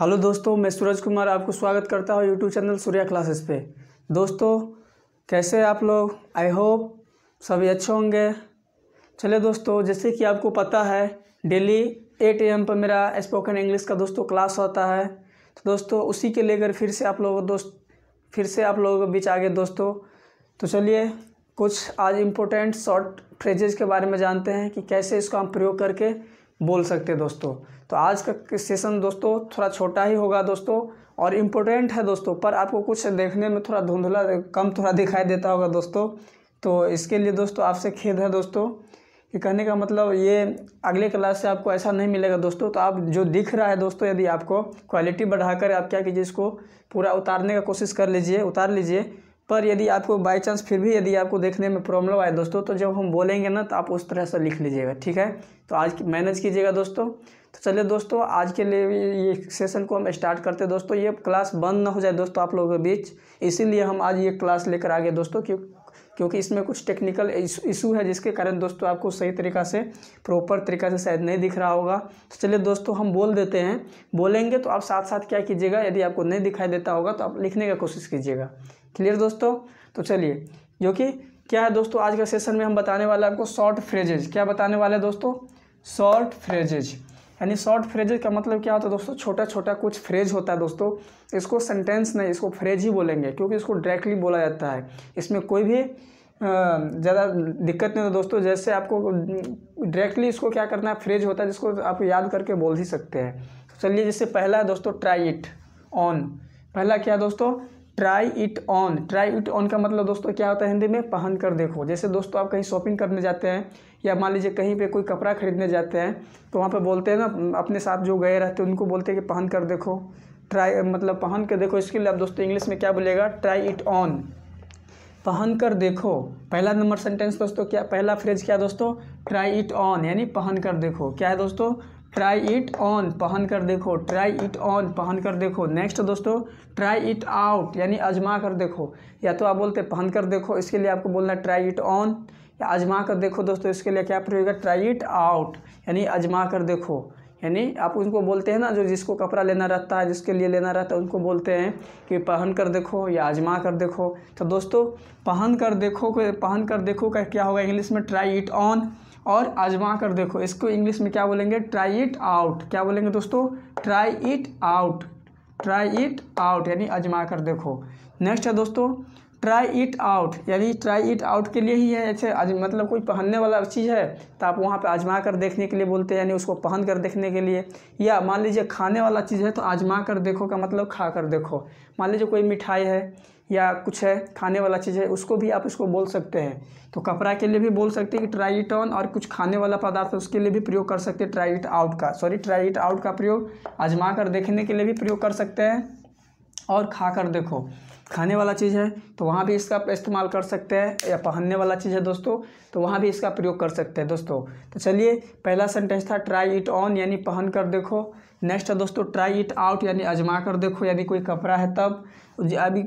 hello दोस्तों मैं सूरज कुमार आपको स्वागत करता हूँ यूट्यूब चैनल सूर्या क्लासेस पे दोस्तों कैसे आप लोग आई होप सभी अच्छे होंगे चलिए दोस्तों जैसे कि आपको पता है डेली एट एम पर मेरा स्पोकन इंग्लिश का दोस्तों क्लास होता है तो दोस्तों उसी के लेकर फिर से आप लोग दोस्त फिर से आप लोगों के बीच आ गए दोस्तों तो चलिए कुछ आज इम्पोर्टेंट शॉर्ट फ्रेजेज के बारे में जानते हैं कि कैसे इसको हम प्रयोग करके बोल सकते दोस्तों तो आज का सेशन दोस्तों थोड़ा छोटा ही होगा दोस्तों और इम्पोर्टेंट है दोस्तों पर आपको कुछ देखने में थोड़ा धुंधला कम थोड़ा दिखाई देता होगा दोस्तों तो इसके लिए दोस्तों आपसे खेद है दोस्तों कि कहने का मतलब ये अगले क्लास से आपको ऐसा नहीं मिलेगा दोस्तों तो आप जो दिख रहा है दोस्तों यदि आपको क्वालिटी बढ़ाकर आप क्या कीजिए इसको पूरा उतारने का कोशिश कर लीजिए उतार लीजिए पर यदि आपको बाई चांस फिर भी यदि आपको देखने में प्रॉब्लम आए दोस्तों तो जब हम बोलेंगे ना तो आप उस तरह से लिख लीजिएगा ठीक है तो आज मैनेज कीजिएगा दोस्तों तो चलिए दोस्तों आज के लिए ये सेशन को हम स्टार्ट करते हैं दोस्तों ये क्लास बंद ना हो जाए दोस्तों आप लोगों के बीच इसीलिए हम आज ये क्लास लेकर आ गए दोस्तों क्यों क्योंकि इसमें कुछ टेक्निकल इशू है जिसके कारण दोस्तों आपको सही तरीका से प्रॉपर तरीका से शायद नहीं दिख रहा होगा तो चलिए दोस्तों हम बोल देते हैं बोलेंगे तो आप साथ साथ क्या कीजिएगा यदि आपको नहीं दिखाई देता होगा तो आप लिखने का कोशिश कीजिएगा क्लियर दोस्तों तो चलिए जो कि क्या है दोस्तों आज का सेशन में हम बताने वाले आपको शॉर्ट फ्रेजेज क्या बताने वाले हैं दोस्तों शॉर्ट फ्रेजेज यानी शॉर्ट फ्रेजेज का मतलब क्या होता है दोस्तों छोटा छोटा कुछ फ्रेज होता है दोस्तों इसको सेंटेंस नहीं इसको फ्रेज ही बोलेंगे क्योंकि इसको डायरेक्टली बोला जाता है इसमें कोई भी ज़्यादा दिक्कत नहीं होती दोस्तों जैसे आपको डायरेक्टली इसको क्या करना है फ्रेज होता है जिसको आप याद करके बोल ही सकते हैं तो चलिए जैसे पहला है दोस्तों ट्राई इट ऑन पहला क्या है दोस्तों try it on try it on का मतलब दोस्तों क्या होता है हिंदी में पहन कर देखो जैसे दोस्तों आप कहीं शॉपिंग करने जाते हैं या मान लीजिए कहीं पे कोई कपड़ा खरीदने जाते हैं तो वहाँ पे बोलते हैं ना अपने साथ जो गए रहते हैं उनको बोलते हैं कि पहन कर देखो ट्राई मतलब पहन कर देखो इसके लिए आप दोस्तों इंग्लिश में क्या बोलेगा ट्राई इट ऑन पहन कर देखो पहला नंबर सेंटेंस दोस्तों क्या पहला फ्रेज क्या दोस्तों ट्राई इट ऑन यानी पहन कर देखो क्या है दोस्तों ट्राई इट ऑन पहन कर देखो ट्राई इट ऑन पहन कर देखो नेक्स्ट दोस्तों ट्राई इट आउट यानी आजमा कर देखो या तो आप बोलते पहन कर देखो इसके लिए आपको बोलना ट्राई इट ऑन या आजमा कर देखो दोस्तों इसके लिए क्या प्रयोग है ट्राई इट आउट यानी आजमा कर देखो यानी आप उनको बोलते हैं ना जो जिसको कपड़ा लेना रहता है जिसके लिए लेना रहता है उनको बोलते हैं कि पहन कर देखो या आजमा कर देखो तो दोस्तों पहन कर देखो पहन कर देखो का क्या होगा इंग्लिश में ट्राई इट ऑन और आजमा कर देखो इसको इंग्लिश में क्या बोलेंगे ट्राई इट आउट क्या बोलेंगे दोस्तों try it out try it out यानी आजमा कर देखो नेक्स्ट है दोस्तों ट्राई इट आउट यानी ट्राई इट आउट के लिए ही है ऐसे मतलब कोई पहनने वाला चीज़ है तो आप वहाँ पे आजमा कर देखने के लिए बोलते हैं यानी उसको पहन कर देखने के लिए या मान लीजिए खाने वाला चीज़ है तो आजमा कर देखो का मतलब खा कर देखो मान लीजिए कोई मिठाई है या कुछ है खाने वाला चीज़ है उसको भी आप इसको बोल सकते हैं तो कपड़ा के लिए भी बोल सकते हैं कि ट्राई इट ऑन और कुछ खाने वाला पदार्थ उसके लिए भी प्रयोग कर सकते हैं ट्राई इट आउट का सॉरी ट्राई इट आउट का प्रयोग आजमा कर देखने के लिए भी प्रयोग कर सकते हैं और खा कर देखो खाने वाला चीज़ है तो वहाँ भी इसका इस्तेमाल कर सकते हैं या पहनने वाला चीज़ है दोस्तों तो वहाँ भी इसका प्रयोग कर सकते हैं दोस्तों तो चलिए पहला सेंटेंस था ट्राई इट ऑन यानी पहन कर देखो नेक्स्ट है दोस्तों ट्राई इट आउट यानी आजमा कर देखो यदि कोई कपड़ा है तब अभी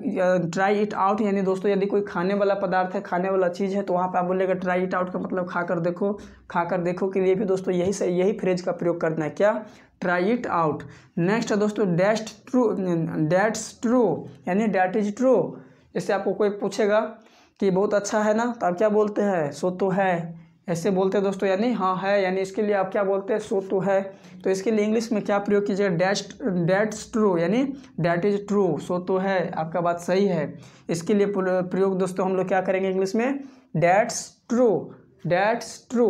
ट्राई इट आउट यानी दोस्तों यदि कोई खाने वाला पदार्थ है खाने वाला चीज़ है तो वहाँ पर आप बोलेगा ट्राई इट आउट का मतलब खा कर देखो खा कर देखो के लिए भी दोस्तों यही से यही फ्रेज का प्रयोग करना है क्या ट्राई इट आउट नेक्स्ट है दोस्तों डैस्ट ट्रू डैट्स ट्रू यानी डैट इज ट्रू जैसे आपको कोई पूछेगा कि बहुत अच्छा है ना तो आप क्या बोलते हैं सो तो है ऐसे बोलते हैं दोस्तों यानी हाँ है यानी इसके लिए आप क्या बोलते हैं सो तो है तो इसके लिए इंग्लिश में क्या प्रयोग कीजिएगा डैट डैट्स ट्रू यानी डैट इज ट्रू सो तो है आपका बात सही है इसके लिए प्रयोग दोस्तों हम लोग क्या करेंगे इंग्लिश में that's true that's true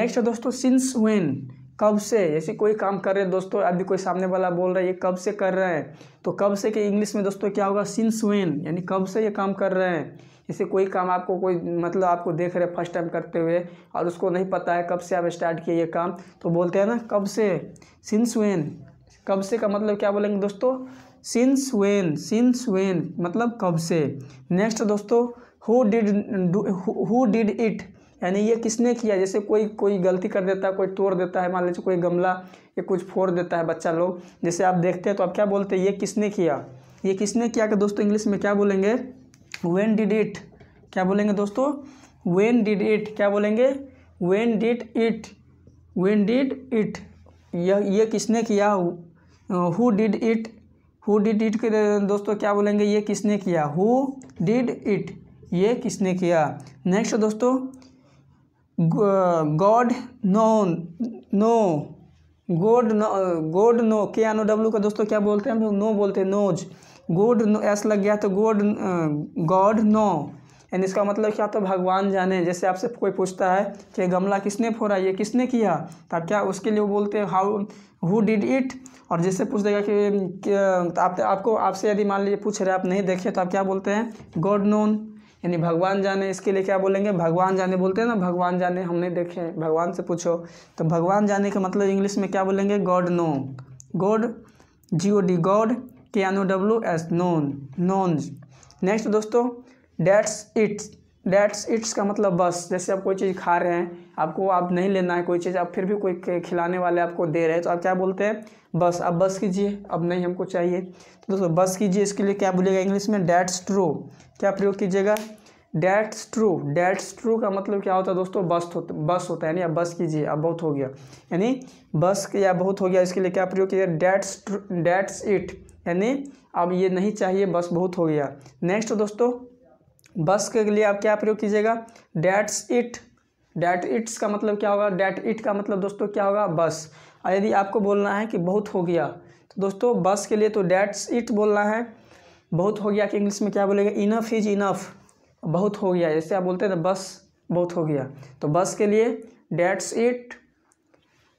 next है दोस्तों सिंस वेन कब से जैसे कोई काम कर रहे हैं दोस्तों अभी कोई सामने वाला बोल रहा है ये कब से कर रहे हैं तो कब से के इंग्लिश में दोस्तों क्या होगा सिंस वेन यानी कब से ये काम कर रहे हैं जैसे कोई काम आपको कोई मतलब आपको देख रहे फर्स्ट टाइम करते हुए और उसको नहीं पता है कब से आप स्टार्ट किए ये काम तो बोलते हैं ना कब से सिंस वेन कब से का मतलब क्या बोलेंगे दोस्तों सिंस वेन सिंस वेन मतलब कब से नेक्स्ट दोस्तों who did who did it यानी ये किसने किया जैसे कोई कोई गलती कर देता है कोई तोड़ देता है मान लीजिए कोई गमला या कुछ फोड़ देता है बच्चा लोग जैसे आप देखते हैं तो आप क्या बोलते हैं ये किसने किया ये किसने किया कि दोस्तों इंग्लिश में क्या बोलेंगे वेन डिड इट क्या बोलेंगे दोस्तों वेन डिड इट क्या बोलेंगे when did it when did it यह ये किसने किया who did it who did it के दोस्तों क्या बोलेंगे ये किसने किया हु डिड इट ये किसने किया नेक्स्ट दोस्तों god no no god no god no K N O W का दोस्तों क्या बोलते हैं हम लोग नो बोलते हैं नोज गोड नो एस लग गया तो गोड गॉड नो एंड इसका मतलब क्या तो भगवान जाने जैसे आपसे कोई पूछता है कि गमला किसने फोड़ा ये किसने किया तो आप क्या उसके लिए वो बोलते हैं हाउ हु डिड इट और जैसे पूछ देगा कि, कि आप, आपको आपसे यदि मान लीजिए पूछ रहे आप नहीं देखे तो आप क्या बोलते हैं गॉड नोन यानी भगवान जाने इसके लिए क्या बोलेंगे भगवान जाने बोलते हैं ना भगवान जाने हमने देखे भगवान से पूछो तो भगवान जाने का मतलब इंग्लिश में क्या बोलेंगे god no god G O D god K N O W S known known next दोस्तों डेट्स इट्स डैट्स इट्स का मतलब बस जैसे आप कोई चीज़ खा रहे हैं आपको आप नहीं लेना है कोई चीज़ आप फिर भी कोई खिलाने वाले आपको दे रहे हैं तो आप क्या बोलते हैं बस अब बस कीजिए अब नहीं हमको चाहिए तो दोस्तों बस कीजिए इसके लिए क्या बोलिएगा इंग्लिश में डैट्स ट्रू क्या प्रयोग कीजिएगा डैट्स ट्रू डैट्स ट्रू का मतलब क्या होता है दोस्तों बस होता बस होता है यानी अब बस कीजिए अब बहुत हो गया यानी बस या बहुत हो गया इसके लिए क्या प्रयोग कीजिएगा डैट्स डैट्स इट यानी अब ये नहीं चाहिए बस बहुत हो गया नेक्स्ट दोस्तों बस के लिए आप क्या प्रयोग कीजिएगा डैट्स इट डैट इट्स का मतलब क्या होगा डैट इट का मतलब दोस्तों क्या होगा बस और यदि आपको बोलना है कि बहुत हो गया तो दोस्तों बस के लिए तो डैट्स इट बोलना है बहुत हो गया कि इंग्लिश में क्या बोलेगा इनफ इज इनफ बहुत हो गया जैसे आप बोलते हैं ना तो बस बहुत हो गया तो बस के लिए that's it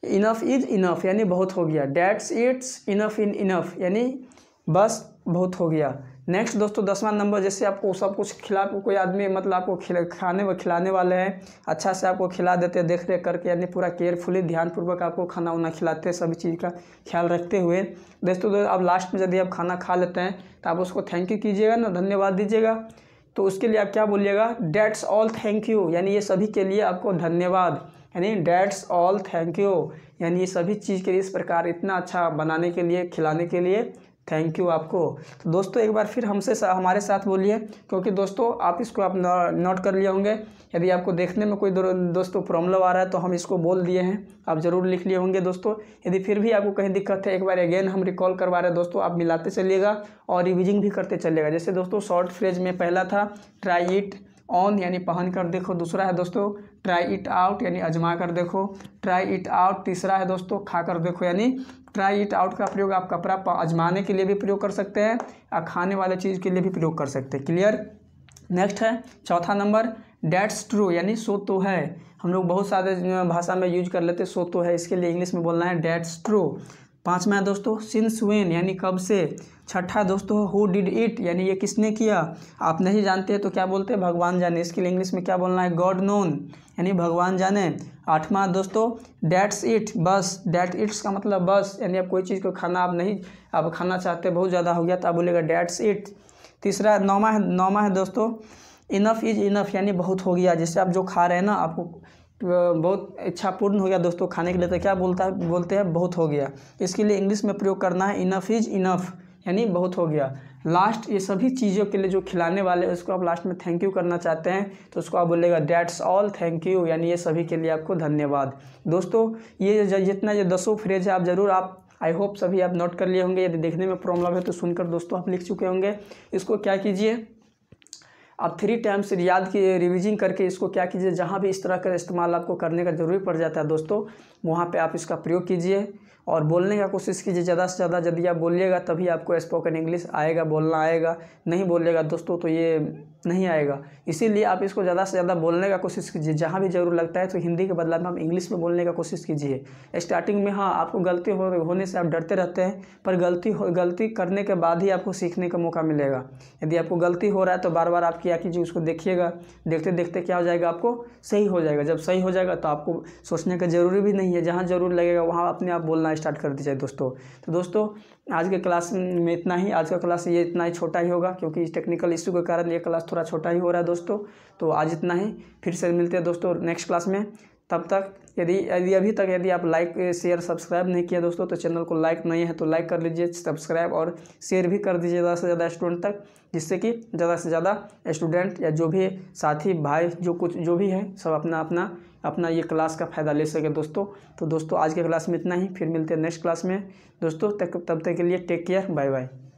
enough is enough यानी बहुत हो गया that's it's enough in enough यानी बस बहुत हो गया नेक्स्ट दोस्तों दसवां नंबर जैसे आपको सब कुछ खिला कोई आदमी मतलब आपको खिला खाने व खिलाने वाले हैं अच्छा से आपको खिला देते हैं देख रेख करके यानी पूरा केयरफुली ध्यानपूर्वक आपको खाना उना खिलाते हैं सभी चीज़ का ख्याल रखते हुए दोस्तों दो, आप लास्ट में यदि आप खाना खा लेते हैं तो आप उसको थैंक यू कीजिएगा ना धन्यवाद दीजिएगा तो उसके लिए आप क्या बोलिएगा डैट्स ऑल थैंक यू यानी ये सभी के लिए आपको धन्यवाद यानी डैट्स ऑल थैंक यू यानी ये सभी चीज़ के लिए इस प्रकार इतना अच्छा बनाने के लिए खिलाने के लिए थैंक यू आपको तो दोस्तों एक बार फिर हमसे सा, हमारे साथ बोलिए क्योंकि दोस्तों आप इसको आप नोट कर लिए होंगे यदि आपको देखने में कोई दोस्तों प्रॉब्लम आ रहा है तो हम इसको बोल दिए हैं आप ज़रूर लिख लिए होंगे दोस्तों यदि फिर भी आपको कहीं दिक्कत है एक बार अगेन हम रिकॉल करवा रहे हैं दोस्तों आप मिलाते चलिएगा और रिविजिंग भी करते चलिएगा जैसे दोस्तों शॉर्ट फ्रेज में पहला था ट्राई इट ऑन यानी पहन कर देखो दूसरा है दोस्तों ट्राई इट आउट यानी अजमा कर देखो ट्राई इट आउट तीसरा है दोस्तों खा कर देखो यानी ट्राई इट आउट का प्रयोग आप कपड़ा आजमाने के लिए भी प्रयोग कर सकते हैं और खाने वाले चीज़ के लिए भी प्रयोग कर सकते हैं क्लियर नेक्स्ट है चौथा नंबर डैट्स ट्रू यानी सो तो है हम लोग बहुत सारे भाषा में यूज कर लेते सो तो है इसके लिए इंग्लिश में बोलना है डैट्स ट्रू पाँचवा है दोस्तों सिंस वेन यानी कब से छठा दोस्तों हु डिड इट यानी ये किसने किया आप नहीं जानते तो क्या बोलते हैं भगवान जाने इसके लिए इंग्लिश में क्या बोलना है गॉड नोन यानी भगवान जाने आठवा दोस्तों डैट्स इट बस डैट इट्स का मतलब बस यानी आप कोई चीज़ को खाना आप नहीं आप खाना चाहते बहुत ज़्यादा हो गया तो आप बोलेगा डैट्स इट तीसरा नौवा है नौवा है दोस्तों इनफ इज इनफ यानी बहुत हो गया जैसे आप जो खा रहे हैं ना आपको बहुत इच्छा पूर्ण हो गया दोस्तों खाने के लिए तो क्या बोलता है बोलते हैं बहुत हो गया इसके लिए इंग्लिश में प्रयोग करना है इनफ इज इनफ यानी बहुत हो गया लास्ट ये सभी चीज़ों के लिए जो खिलाने वाले हैं उसको आप लास्ट में थैंक यू करना चाहते हैं तो उसको आप बोलेगा डैट्स ऑल थैंक यू यानी ये सभी के लिए आपको धन्यवाद दोस्तों ये जितना ये दसों फ्रेज है आप ज़रूर आप आई होप सभी आप नोट कर लिए होंगे यदि देखने में प्रॉब्लम है तो सुनकर दोस्तों आप लिख चुके होंगे इसको क्या कीजिए आप थ्री टाइम्स याद किए रिविजिंग करके इसको क्या कीजिए जहाँ भी इस तरह का इस्तेमाल आपको करने का ज़रूरी पड़ जाता है दोस्तों वहाँ पे आप इसका प्रयोग कीजिए और बोलने का कोशिश कीजिए ज़्यादा से ज़्यादा यदि आप बोलिएगा तभी आपको स्पोकन इंग्लिश आएगा बोलना आएगा नहीं बोलिएगा दोस्तों तो ये नहीं आएगा इसीलिए आप इसको ज़्यादा से ज़्यादा बोलने का कोशिश कीजिए जहाँ भी ज़रूर लगता है तो हिंदी के बदला में आप इंग्लिश में बोलने का कोशिश कीजिए स्टार्टिंग में हाँ आपको गलती हो होने से आप डरते रहते हैं पर गलती हो गलती करने के बाद ही आपको सीखने का मौका मिलेगा यदि आपको गलती हो रहा है तो बार बार आप क्या कीजिए उसको देखिएगा देखते देखते क्या हो जाएगा आपको सही हो जाएगा जब सही हो जाएगा तो आपको सोचने का ज़रूरी भी नहीं है जहाँ ज़रूर लगेगा वहाँ अपने आप बोलना करना स्टार्ट कर दी जाए दोस्तों तो दोस्तों आज के क्लास में इतना ही आज का क्लास ये इतना ही छोटा ही होगा क्योंकि इस टेक्निकल इशू के कारण ये क्लास थोड़ा छोटा ही हो रहा है दोस्तों तो आज इतना ही फिर से मिलते हैं दोस्तों नेक्स्ट क्लास में तब तक यदि यदि अभी तक यदि आप लाइक शेयर सब्सक्राइब नहीं किया दोस्तों तो चैनल को लाइक नहीं है तो लाइक कर लीजिए सब्सक्राइब और शेयर भी कर दीजिए ज़्यादा से ज़्यादा स्टूडेंट तक जिससे कि ज़्यादा से ज़्यादा स्टूडेंट या जो भी साथी भाई जो कुछ जो भी है सब अपना अपना अपना ये क्लास का फ़ायदा ले सके दोस्तों तो दोस्तों आज के क्लास में इतना ही फिर मिलते हैं नेक्स्ट क्लास में दोस्तों तक तब तक के लिए टेक केयर बाय बाय